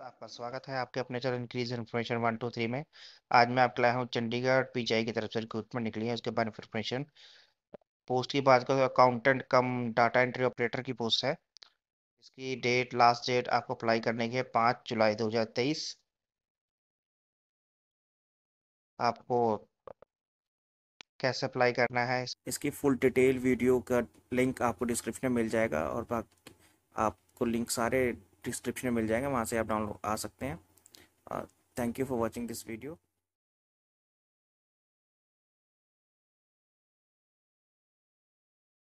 दोस्तों आपका स्वागत है आपके अपने channel increase information one two three में आज मैं आपके लाया हूँ चंडीगढ़ पीजीआई की तरफ से रिक्रूटमेंट निकली है उसके बाद इन्फॉर्मेशन पोस्ट की बात करें तो accountant cum data entry operator की पोस्ट है इसकी डेट लास्ट डेट आपको अप्लाई करने की है पाँच जुलाई दो हज़ार तेईस आपको कैसे अप्लाई करना है इसकी फुल डिटेल वीडियो का लिंक आपको डिस्क्रिप्शन में मिल जाएगा और बाकी आपको लिंक सारे डिस्क्रिप्शन में मिल जाएंगे वहाँ से आप डाउनलोड आ सकते हैं thank you for watching this video